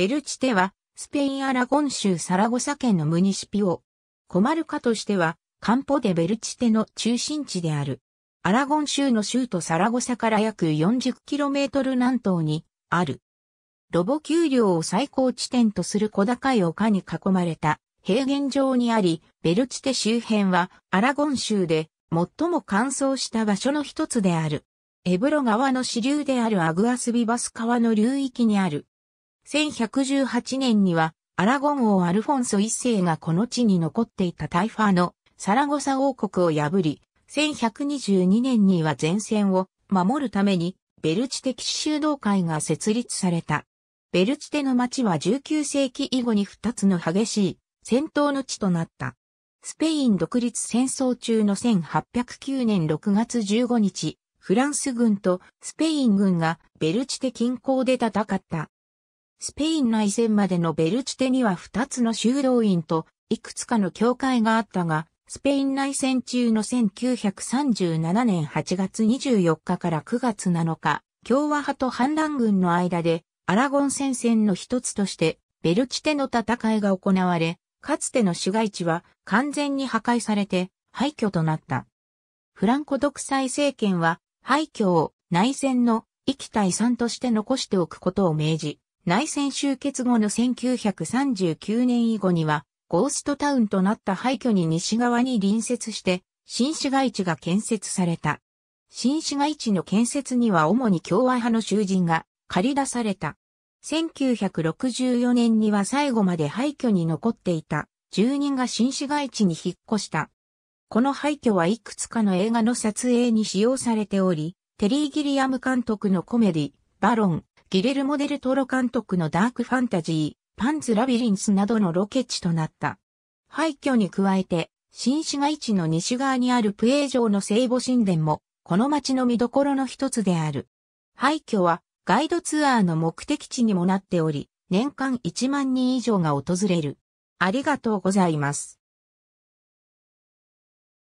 ベルチテは、スペインアラゴン州サラゴサ県のムニシピオ。コマルカとしては、カンポでベルチテの中心地である。アラゴン州の州都サラゴサから約 40km 南東にある。ロボ丘陵を最高地点とする小高い丘に囲まれた平原上にあり、ベルチテ周辺はアラゴン州で最も乾燥した場所の一つである。エブロ川の支流であるアグアスビバス川の流域にある1118年には、アラゴン王アルフォンソ一世がこの地に残っていたタイファーのサラゴサ王国を破り、1122年には前線を守るためにベルチテ騎士修道会が設立された。ベルチテの町は19世紀以後に2つの激しい戦闘の地となった。スペイン独立戦争中の1809年6月15日、フランス軍とスペイン軍がベルチテ近郊で戦った。スペイン内戦までのベルチテには2つの修道院といくつかの教会があったが、スペイン内戦中の1937年8月24日から9月7日、共和派と反乱軍の間でアラゴン戦線の一つとしてベルチテの戦いが行われ、かつての市街地は完全に破壊されて廃墟となった。フランコ独裁政権は廃墟を内戦の生きた遺産として残しておくことを命じ、内戦終結後の1939年以後には、ゴーストタウンとなった廃墟に西側に隣接して、新市街地が建設された。新市街地の建設には主に共和派の囚人が借り出された。1964年には最後まで廃墟に残っていた住人が新市街地に引っ越した。この廃墟はいくつかの映画の撮影に使用されており、テリー・ギリアム監督のコメディ、バロン、ギレルモデルトロ監督のダークファンタジー、パンツラビリンスなどのロケ地となった。廃墟に加えて、新市街地の西側にあるプエー城の聖母神殿も、この街の見どころの一つである。廃墟は、ガイドツアーの目的地にもなっており、年間1万人以上が訪れる。ありがとうございます。